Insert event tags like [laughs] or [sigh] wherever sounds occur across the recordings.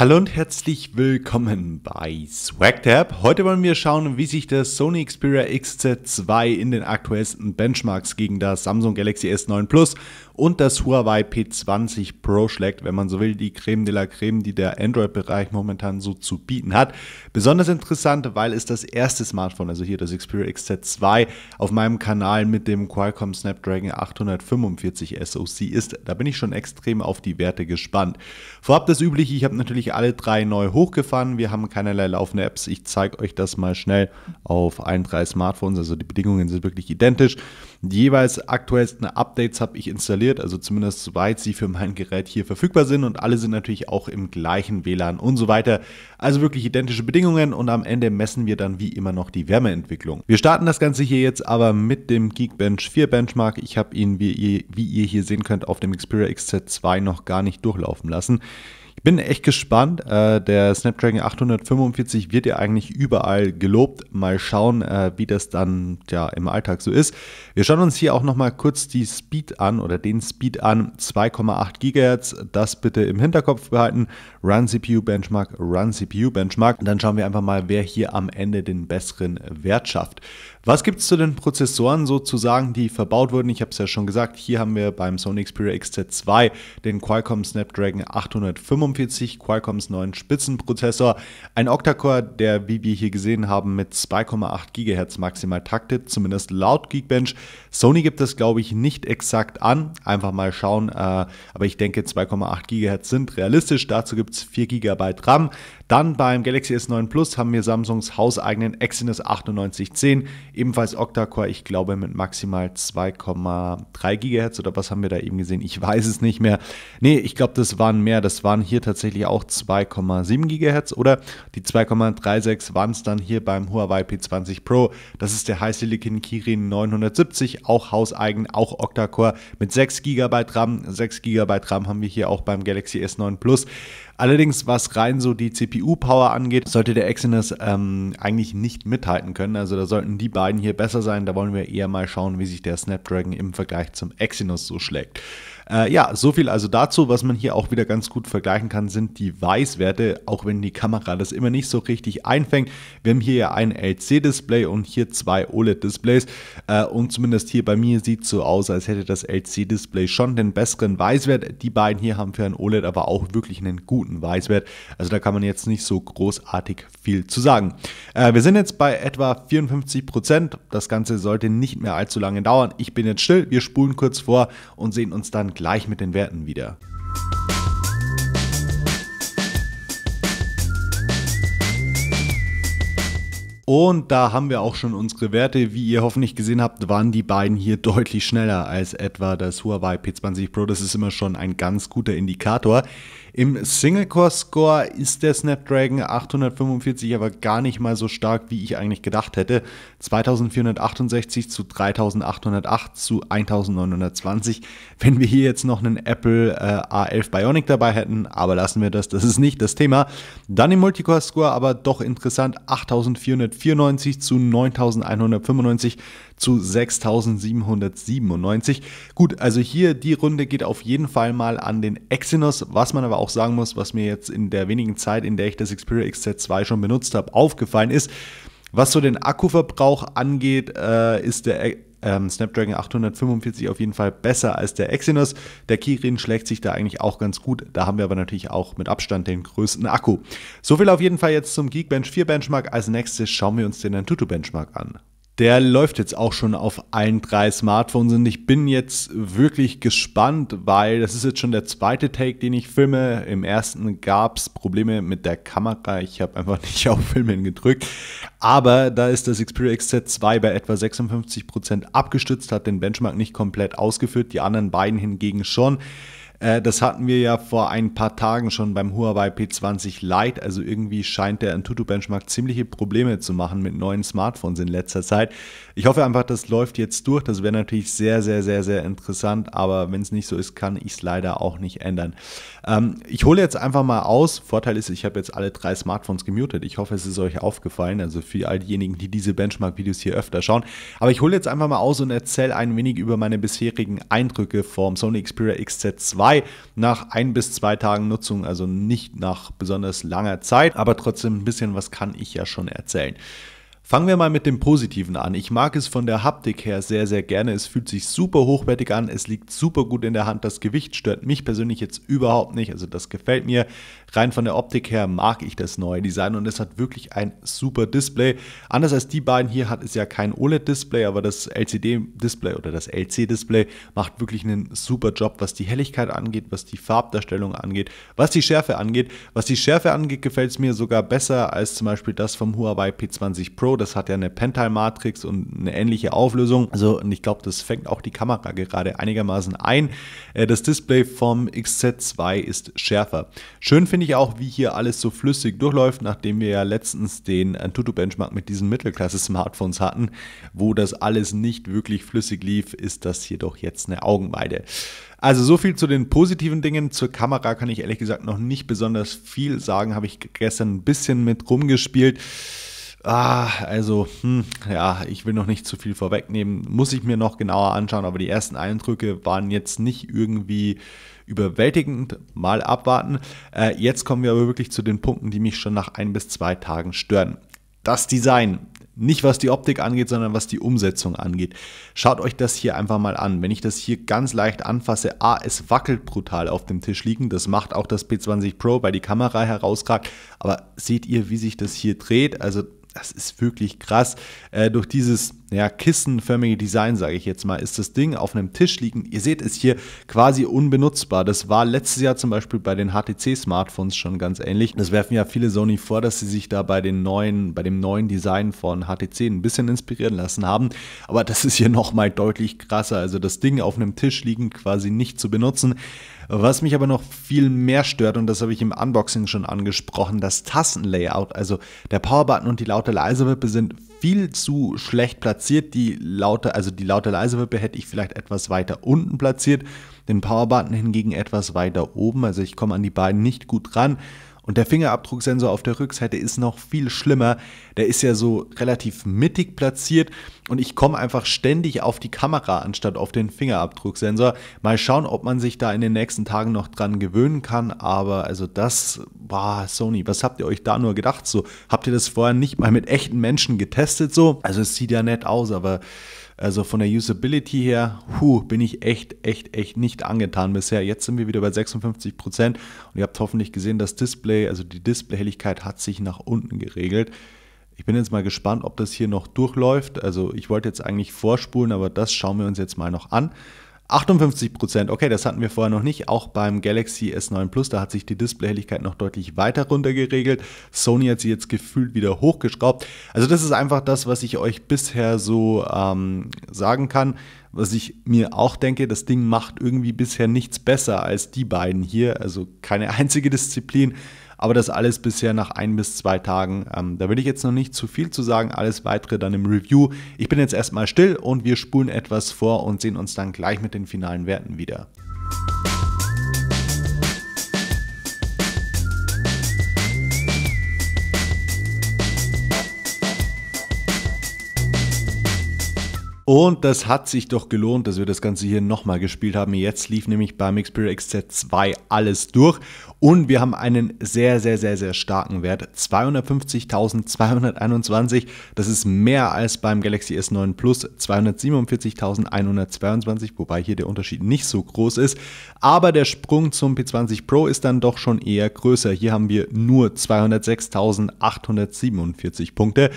Hallo und herzlich willkommen bei SwagTab. Heute wollen wir schauen, wie sich das Sony Xperia XZ2 in den aktuellsten Benchmarks gegen das Samsung Galaxy S9 Plus und das Huawei P20 Pro schlägt, wenn man so will, die Creme de la Creme, die der Android-Bereich momentan so zu bieten hat. Besonders interessant, weil es das erste Smartphone, also hier das Xperia XZ2, auf meinem Kanal mit dem Qualcomm Snapdragon 845 SoC ist. Da bin ich schon extrem auf die Werte gespannt. Vorab das Übliche, ich habe natürlich alle drei neu hochgefahren. Wir haben keinerlei laufende Apps. Ich zeige euch das mal schnell auf allen drei Smartphones. Also die Bedingungen sind wirklich identisch. Die jeweils aktuellsten Updates habe ich installiert, also zumindest soweit sie für mein Gerät hier verfügbar sind. Und alle sind natürlich auch im gleichen WLAN und so weiter. Also wirklich identische Bedingungen und am Ende messen wir dann wie immer noch die Wärmeentwicklung. Wir starten das Ganze hier jetzt aber mit dem Geekbench 4 Benchmark. Ich habe ihn, wie ihr, wie ihr hier sehen könnt, auf dem Xperia XZ2 noch gar nicht durchlaufen lassen. Ich bin echt gespannt. Äh, der Snapdragon 845 wird ja eigentlich überall gelobt. Mal schauen, äh, wie das dann ja, im Alltag so ist. Wir schauen uns hier auch nochmal kurz die Speed an oder den Speed an. 2,8 GHz, das bitte im Hinterkopf behalten. Run CPU Benchmark, Run CPU Benchmark. Und dann schauen wir einfach mal, wer hier am Ende den besseren Wert schafft. Was gibt es zu den Prozessoren sozusagen, die verbaut wurden? Ich habe es ja schon gesagt, hier haben wir beim Sony Xperia XZ2 den Qualcomm Snapdragon 845, Qualcomms neuen Spitzenprozessor, ein Octa-Core, der, wie wir hier gesehen haben, mit 2,8 GHz maximal taktet, zumindest laut Geekbench. Sony gibt das, glaube ich, nicht exakt an, einfach mal schauen, äh, aber ich denke 2,8 GHz sind realistisch, dazu gibt es 4 GB RAM, dann beim Galaxy S9 Plus haben wir Samsungs hauseigenen Exynos 9810, ebenfalls Octa-Core, ich glaube mit maximal 2,3 GHz oder was haben wir da eben gesehen? Ich weiß es nicht mehr. Nee, ich glaube, das waren mehr. Das waren hier tatsächlich auch 2,7 GHz oder die 2,36 waren es dann hier beim Huawei P20 Pro. Das ist der High Silicon Kirin 970, auch hauseigen, auch Octa-Core mit 6 GB RAM. 6 GB RAM haben wir hier auch beim Galaxy S9 Plus. Allerdings, was rein so die CPU-Power angeht, sollte der Exynos ähm, eigentlich nicht mithalten können. Also da sollten die beiden hier besser sein. Da wollen wir eher mal schauen, wie sich der Snapdragon im Vergleich zum Exynos so schlägt. Äh, ja, so viel also dazu. Was man hier auch wieder ganz gut vergleichen kann, sind die Weißwerte, auch wenn die Kamera das immer nicht so richtig einfängt. Wir haben hier ja ein LC-Display und hier zwei OLED-Displays. Äh, und zumindest hier bei mir sieht es so aus, als hätte das LC-Display schon den besseren Weißwert. Die beiden hier haben für ein OLED aber auch wirklich einen guten Weißwert. Also da kann man jetzt nicht so großartig viel zu sagen. Äh, wir sind jetzt bei etwa 54 Prozent. Das Ganze sollte nicht mehr allzu lange dauern. Ich bin jetzt still. Wir spulen kurz vor und sehen uns dann gleich gleich mit den Werten wieder. Und da haben wir auch schon unsere Werte. Wie ihr hoffentlich gesehen habt, waren die beiden hier [laughs] deutlich schneller als etwa das Huawei P20 Pro. Das ist immer schon ein ganz guter Indikator. Im Single-Core-Score ist der Snapdragon 845 aber gar nicht mal so stark, wie ich eigentlich gedacht hätte. 2468 zu 3808 zu 1920. Wenn wir hier jetzt noch einen Apple äh, A11 Bionic dabei hätten, aber lassen wir das, das ist nicht das Thema. Dann im Multicore-Score aber doch interessant, 8494 zu 9195 zu 6797. Gut, also hier die Runde geht auf jeden Fall mal an den Exynos. Was man aber auch sagen muss, was mir jetzt in der wenigen Zeit, in der ich das Xperia XZ2 schon benutzt habe, aufgefallen ist, was so den Akkuverbrauch angeht, äh, ist der ähm, Snapdragon 845 auf jeden Fall besser als der Exynos. Der Kirin schlägt sich da eigentlich auch ganz gut. Da haben wir aber natürlich auch mit Abstand den größten Akku. So viel auf jeden Fall jetzt zum Geekbench 4 Benchmark. Als nächstes schauen wir uns den Antutu Benchmark an der läuft jetzt auch schon auf allen drei Smartphones und ich bin jetzt wirklich gespannt, weil das ist jetzt schon der zweite Take, den ich filme. Im ersten gab es Probleme mit der Kamera, ich habe einfach [laughs] nicht auf Filmen gedrückt, aber da ist das Xperia XZ2 bei etwa 56% abgestützt, hat den Benchmark nicht komplett ausgeführt, die anderen beiden hingegen schon. Äh, das hatten wir ja vor ein paar Tagen schon beim Huawei P20 Lite. Also irgendwie scheint der Antutu Benchmark ziemliche Probleme zu machen mit neuen Smartphones in letzter Zeit. Ich hoffe einfach, das läuft jetzt durch. Das wäre natürlich sehr, sehr, sehr, sehr interessant. Aber wenn es nicht so ist, kann ich es leider auch nicht ändern. Ähm, ich hole jetzt einfach mal aus. Vorteil ist, ich habe jetzt alle drei Smartphones gemutet. Ich hoffe, es ist euch aufgefallen. Also für all diejenigen, die diese Benchmark-Videos hier öfter schauen. Aber ich hole jetzt einfach mal aus und erzähle ein wenig über meine bisherigen Eindrücke vom Sony Xperia XZ2 3 nach ein bis zwei Tagen Nutzung, also nicht nach besonders langer Zeit, aber trotzdem ein bisschen was kann ich ja schon erzählen. Fangen wir mal mit dem Positiven an. Ich mag es von der Haptik her sehr, sehr gerne. Es fühlt sich super hochwertig an, es liegt super gut in der Hand. Das Gewicht stört mich persönlich jetzt überhaupt nicht, also das gefällt mir. Rein von der Optik her mag ich das neue Design und es hat wirklich ein super Display. Anders als die beiden hier hat es ja kein OLED-Display, aber das LCD-Display oder das LC-Display macht wirklich einen super Job, was die Helligkeit angeht, was die Farbdarstellung angeht, was die Schärfe angeht. Was die Schärfe angeht, gefällt es mir sogar besser als zum Beispiel das vom Huawei P20 Pro. Das hat ja eine pentile matrix und eine ähnliche Auflösung. Also, und ich glaube, das fängt auch die Kamera gerade einigermaßen ein. Äh, das Display vom XZ2 ist schärfer. Schön finde finde ich auch, wie hier alles so flüssig durchläuft, nachdem wir ja letztens den Antutu-Benchmark äh, mit diesen Mittelklasse-Smartphones hatten, wo das alles nicht wirklich flüssig lief, ist das hier doch jetzt eine Augenweide. Also so viel zu den positiven Dingen. Zur Kamera kann ich ehrlich gesagt noch nicht besonders viel sagen, habe ich gestern ein bisschen mit rumgespielt. Ah, also, hm, ja, ich will noch nicht zu viel vorwegnehmen. Muss ich mir noch genauer anschauen, aber die ersten Eindrücke waren jetzt nicht irgendwie überwältigend. Mal abwarten. Äh, jetzt kommen wir aber wirklich zu den Punkten, die mich schon nach ein bis zwei Tagen stören. Das Design. Nicht was die Optik angeht, sondern was die Umsetzung angeht. Schaut euch das hier einfach mal an. Wenn ich das hier ganz leicht anfasse, A, ah, es wackelt brutal auf dem Tisch liegen. Das macht auch das P20 Pro, weil die Kamera herausragt. Aber seht ihr, wie sich das hier dreht? Also das ist wirklich krass. Äh, durch dieses ja, kissenförmige Design, sage ich jetzt mal, ist das Ding auf einem Tisch liegen. Ihr seht es hier quasi unbenutzbar. Das war letztes Jahr zum Beispiel bei den HTC-Smartphones schon ganz ähnlich. Das werfen ja viele Sony vor, dass sie sich da bei, den neuen, bei dem neuen Design von HTC ein bisschen inspirieren lassen haben. Aber das ist hier nochmal deutlich krasser. Also das Ding auf einem Tisch liegen, quasi nicht zu benutzen. Was mich aber noch viel mehr stört, und das habe ich im Unboxing schon angesprochen, das Tastenlayout, also der Powerbutton und die laute leise sind viel zu schlecht platziert platziert. Die laute, also die laute leise Wippe hätte ich vielleicht etwas weiter unten platziert, den Power Button hingegen etwas weiter oben. Also ich komme an die beiden nicht gut ran. Und der Fingerabdrucksensor auf der Rückseite ist noch viel schlimmer. Der ist ja so relativ mittig platziert und ich komme einfach ständig auf die Kamera anstatt auf den Fingerabdrucksensor. Mal schauen, ob man sich da in den nächsten Tagen noch dran gewöhnen kann. Aber also das, war Sony, was habt ihr euch da nur gedacht? So habt ihr das vorher nicht mal mit echten Menschen getestet? So, also es sieht ja nett aus, aber also von der Usability her, hu, bin ich echt, echt, echt nicht angetan bisher. Jetzt sind wir wieder bei 56 Prozent und ihr habt hoffentlich gesehen, das Display, also die Displayhelligkeit hat sich nach unten geregelt. Ich bin jetzt mal gespannt, ob das hier noch durchläuft. Also ich wollte jetzt eigentlich vorspulen, aber das schauen wir uns jetzt mal noch an. 58 Prozent, okay, das hatten wir vorher noch nicht. Auch beim Galaxy S9 Plus, da hat sich die Displayhelligkeit noch deutlich weiter runter geregelt. Sony hat sie jetzt gefühlt wieder hochgeschraubt. Also das ist einfach das, was ich euch bisher so ähm, sagen kann. Was ich mir auch denke, das Ding macht irgendwie bisher nichts besser als die beiden hier. Also keine [laughs] einzige Disziplin. Aber das alles bisher nach ein bis zwei Tagen. Ähm, da will ich jetzt noch nicht zu viel zu sagen. Alles weitere dann im Review. Ich bin jetzt erstmal still und wir spulen etwas vor und sehen uns dann gleich mit den finalen Werten wieder. Und das hat sich doch gelohnt, dass wir das Ganze hier nochmal gespielt haben. Jetzt lief nämlich beim Xperia XZ2 alles durch. Und wir haben einen sehr, sehr, sehr, sehr starken Wert. 250.221. Das ist mehr als beim Galaxy S9 Plus. 247.122, wobei hier der Unterschied nicht so groß ist. Aber der Sprung zum P20 Pro ist dann doch schon eher größer. Hier haben wir nur 206.847 Punkte.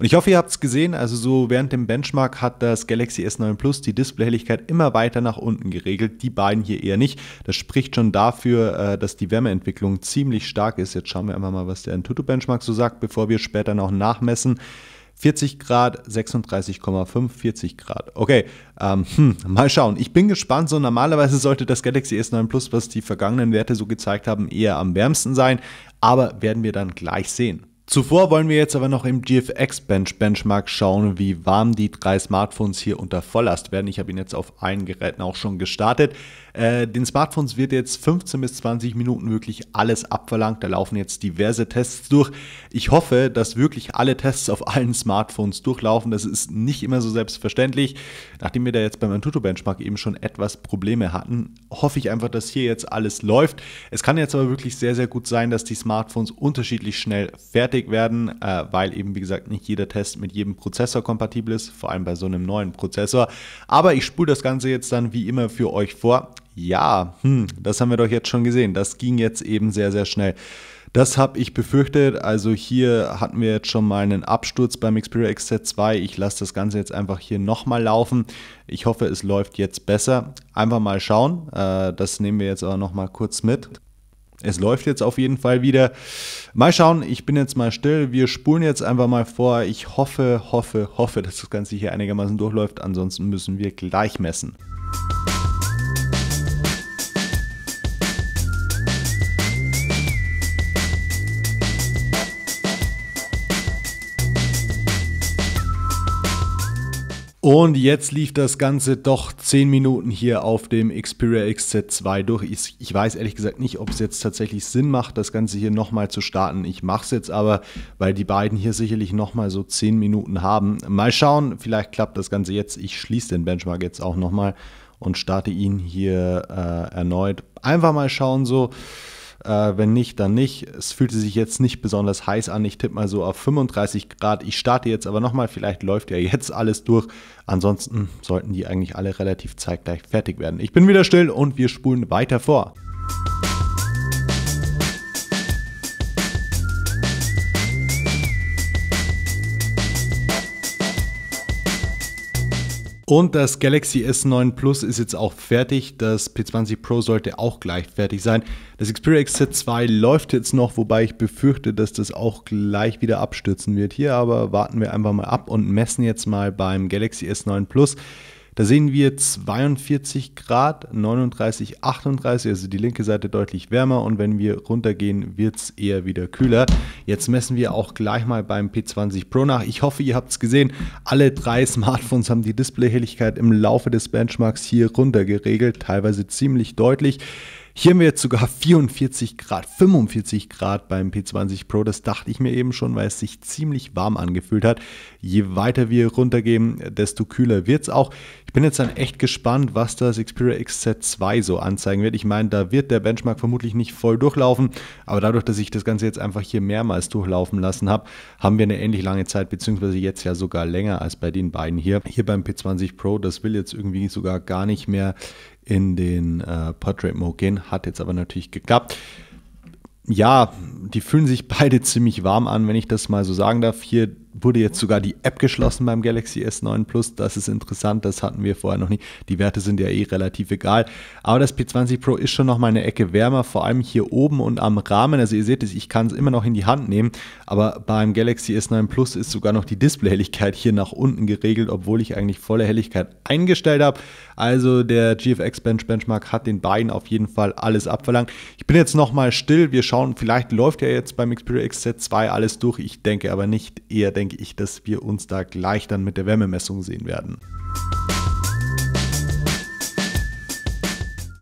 Und ich hoffe, ihr habt es gesehen. Also so während dem Benchmark hat das Galaxy S9 Plus die Displayhelligkeit immer weiter nach unten geregelt. Die beiden hier eher nicht. Das spricht schon dafür, äh, dass die Wärmeentwicklung ziemlich stark ist. Jetzt schauen wir einfach mal, was der Antutu Benchmark so sagt, bevor wir später noch nachmessen. 40 Grad, 36,5, 40 Grad. Okay, ähm, hm, mal schauen. Ich bin gespannt. So normalerweise sollte das Galaxy S9 Plus, was die vergangenen Werte so gezeigt haben, eher am wärmsten sein. Aber werden wir dann gleich sehen. Zuvor wollen wir jetzt aber noch im GFX Bench Benchmark schauen, wie warm die drei Smartphones hier unter Volllast werden. Ich habe ihn jetzt auf allen Geräten auch schon gestartet. Äh, den Smartphones wird jetzt 15 bis 20 Minuten wirklich alles abverlangt. Da laufen jetzt diverse Tests durch. Ich hoffe, dass wirklich alle Tests auf allen Smartphones durchlaufen. Das ist nicht immer so selbstverständlich. Nachdem wir da jetzt beim Antutu Benchmark eben schon etwas Probleme hatten, hoffe ich einfach, dass hier jetzt alles läuft. Es kann jetzt aber wirklich sehr, sehr gut sein, dass die Smartphones unterschiedlich schnell fertig fertig werden, äh, weil eben, wie gesagt, nicht jeder Test mit jedem Prozessor kompatibel ist, vor allem bei so einem neuen Prozessor. Aber ich spule das Ganze jetzt dann wie immer für euch vor. Ja, hm, das haben wir doch jetzt schon gesehen. Das ging jetzt eben sehr, sehr schnell. Das habe ich befürchtet. Also hier hatten wir jetzt schon mal einen Absturz beim Xperia XZ2. Ich lasse das Ganze jetzt einfach hier nochmal laufen. Ich hoffe, es läuft jetzt besser. Einfach mal schauen. Äh, das nehmen wir jetzt aber nochmal kurz mit. Es läuft jetzt auf jeden Fall wieder. Mal schauen, ich bin jetzt mal still. Wir spulen jetzt einfach mal vor. Ich hoffe, hoffe, hoffe, dass das Ganze hier einigermaßen durchläuft. Ansonsten müssen wir gleich messen. Und jetzt lief das Ganze doch 10 Minuten hier auf dem Xperia XZ2 durch. Ich, ich weiß ehrlich gesagt nicht, ob es jetzt tatsächlich Sinn macht, das Ganze hier nochmal zu starten. Ich mache es jetzt aber, weil die beiden hier sicherlich nochmal so 10 Minuten haben. Mal schauen, vielleicht klappt das Ganze jetzt. Ich schließe den Benchmark jetzt auch nochmal und starte ihn hier äh, erneut. Einfach mal schauen so. Äh, wenn nicht, dann nicht. Es fühlte sich jetzt nicht besonders heiß an. Ich tippe mal so auf 35 Grad. Ich starte jetzt aber nochmal. Vielleicht läuft ja jetzt alles durch. Ansonsten sollten die eigentlich alle relativ zeitgleich fertig werden. Ich bin wieder still und wir spulen weiter vor. Und das Galaxy S9 Plus ist jetzt auch fertig. Das P20 Pro sollte auch gleich fertig sein. Das Xperia XZ2 läuft jetzt noch, wobei ich befürchte, dass das auch gleich wieder abstürzen wird hier. Aber warten wir einfach mal ab und messen jetzt mal beim Galaxy S9 Plus. Da sehen wir 42 Grad, 39, 38, also die linke Seite deutlich wärmer und wenn wir runtergehen, wird es eher wieder kühler. Jetzt messen wir auch gleich mal beim P20 Pro nach. Ich hoffe, ihr habt es gesehen. Alle drei Smartphones haben die Displayhelligkeit im Laufe des Benchmarks hier runter geregelt, teilweise ziemlich deutlich. Hier haben wir jetzt sogar 44 Grad, 45 Grad beim P20 Pro. Das dachte ich mir eben schon, weil es sich ziemlich warm angefühlt hat. Je weiter wir runtergehen, desto kühler wird es auch. Ich bin jetzt dann echt gespannt, was das Xperia XZ2 so anzeigen wird. Ich meine, da wird der Benchmark vermutlich nicht voll durchlaufen, aber dadurch, dass ich das Ganze jetzt einfach hier mehrmals durchlaufen lassen habe, haben wir eine ähnlich lange Zeit, beziehungsweise jetzt ja sogar länger als bei den beiden hier. Hier beim P20 Pro, das will jetzt irgendwie sogar gar nicht mehr in den äh, Portrait Mode gehen. Hat jetzt aber natürlich geklappt. Ja, die fühlen sich [laughs] beide ziemlich warm an, wenn ich das mal so sagen darf. Hier wurde jetzt sogar die App geschlossen beim Galaxy S9 Plus. Das ist interessant, das hatten wir vorher noch nicht. Die Werte sind ja eh relativ egal. Aber das P20 Pro ist schon noch mal eine Ecke wärmer, vor allem hier oben und am Rahmen. Also ihr seht es, ich kann es immer noch in die Hand nehmen. Aber beim Galaxy S9 Plus ist sogar noch die Displayhelligkeit hier nach unten geregelt, obwohl ich eigentlich volle Helligkeit eingestellt habe. Also der GFX Bench Benchmark hat den beiden auf jeden Fall alles abverlangt. Ich bin jetzt noch mal still. Wir schauen, vielleicht läuft ja jetzt beim Xperia XZ2 alles durch. Ich denke aber nicht eher denke ich, dass wir uns da gleich dann mit der Wärmemessung sehen werden.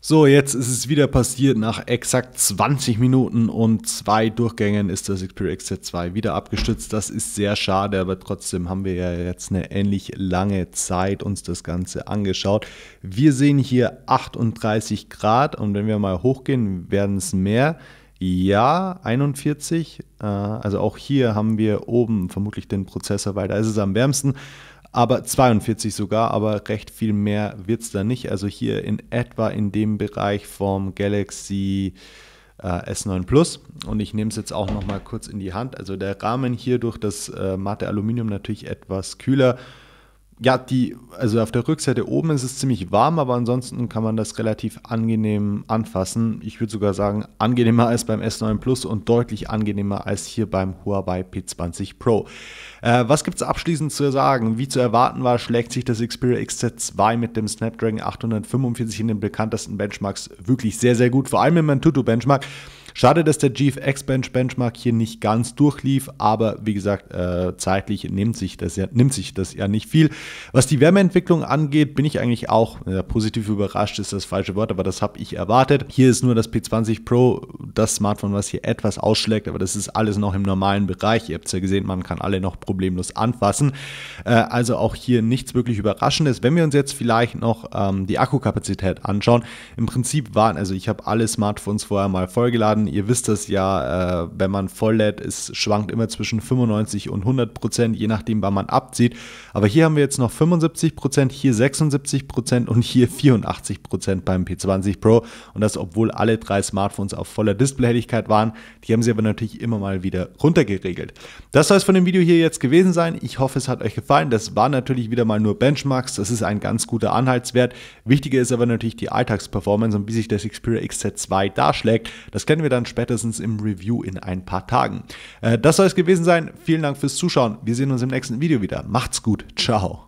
So, jetzt ist es wieder passiert. Nach exakt 20 Minuten und zwei Durchgängen ist das Xperia XZ2 wieder abgestürzt. Das ist sehr schade, aber trotzdem haben wir ja jetzt eine ähnlich lange Zeit uns das Ganze angeschaut. Wir sehen hier 38 Grad und wenn wir mal hochgehen, werden es mehr. Ja, 41. Äh, also auch hier haben wir oben vermutlich den Prozessor, weil da ist es am wärmsten. Aber 42 sogar, aber recht viel mehr wird es da nicht. Also hier in etwa in dem Bereich vom Galaxy äh, S9 Plus. Und ich nehme es jetzt auch nochmal kurz in die Hand. Also der Rahmen hier durch das äh, matte Aluminium natürlich etwas kühler ja, die, also auf der Rückseite oben ist es ziemlich warm, aber ansonsten kann man das relativ angenehm anfassen. Ich würde sogar sagen, angenehmer als beim S9 Plus und deutlich angenehmer als hier beim Huawei P20 Pro. Äh, was gibt es abschließend zu sagen? Wie zu erwarten war, schlägt sich das Xperia XZ2 mit dem Snapdragon 845 in den bekanntesten Benchmarks wirklich sehr, sehr gut, vor allem im Antutu-Benchmark. Schade, dass der GFX Bench Benchmark hier nicht ganz durchlief, aber wie gesagt, äh, zeitlich nimmt sich, das ja, nimmt sich das ja nicht viel. Was die Wärmeentwicklung angeht, bin ich eigentlich auch äh, positiv überrascht, ist das falsche Wort, aber das habe ich erwartet. Hier ist nur das P20 Pro, das Smartphone, was hier etwas ausschlägt, aber das ist alles noch im normalen Bereich. Ihr habt es ja gesehen, man kann alle noch problemlos anfassen. Äh, also auch hier nichts wirklich Überraschendes. Wenn wir uns jetzt vielleicht noch ähm, die Akkukapazität anschauen, im Prinzip waren, also ich habe alle Smartphones vorher mal vollgeladen, Ihr wisst das ja, äh, wenn man voll lädt, es schwankt immer zwischen 95 und 100 Prozent, je nachdem, wann man abzieht. Aber hier haben wir jetzt noch 75 Prozent, hier 76 Prozent und hier 84 Prozent beim P20 Pro. Und das, obwohl alle drei Smartphones auf voller Displayhelligkeit waren. Die haben sie aber natürlich immer mal wieder runtergeregelt. Das soll es von dem Video hier jetzt gewesen sein. Ich hoffe, es hat euch gefallen. Das waren natürlich wieder mal nur Benchmarks. Das ist ein ganz guter Anhaltswert. Wichtiger ist aber natürlich die Alltagsperformance und wie sich das Xperia XZ2 darstellt. Das kennen wir dann dann spätestens im Review in ein paar Tagen. Äh, das soll es gewesen sein. Vielen Dank fürs Zuschauen. Wir sehen uns im nächsten Video wieder. Macht's gut. Ciao.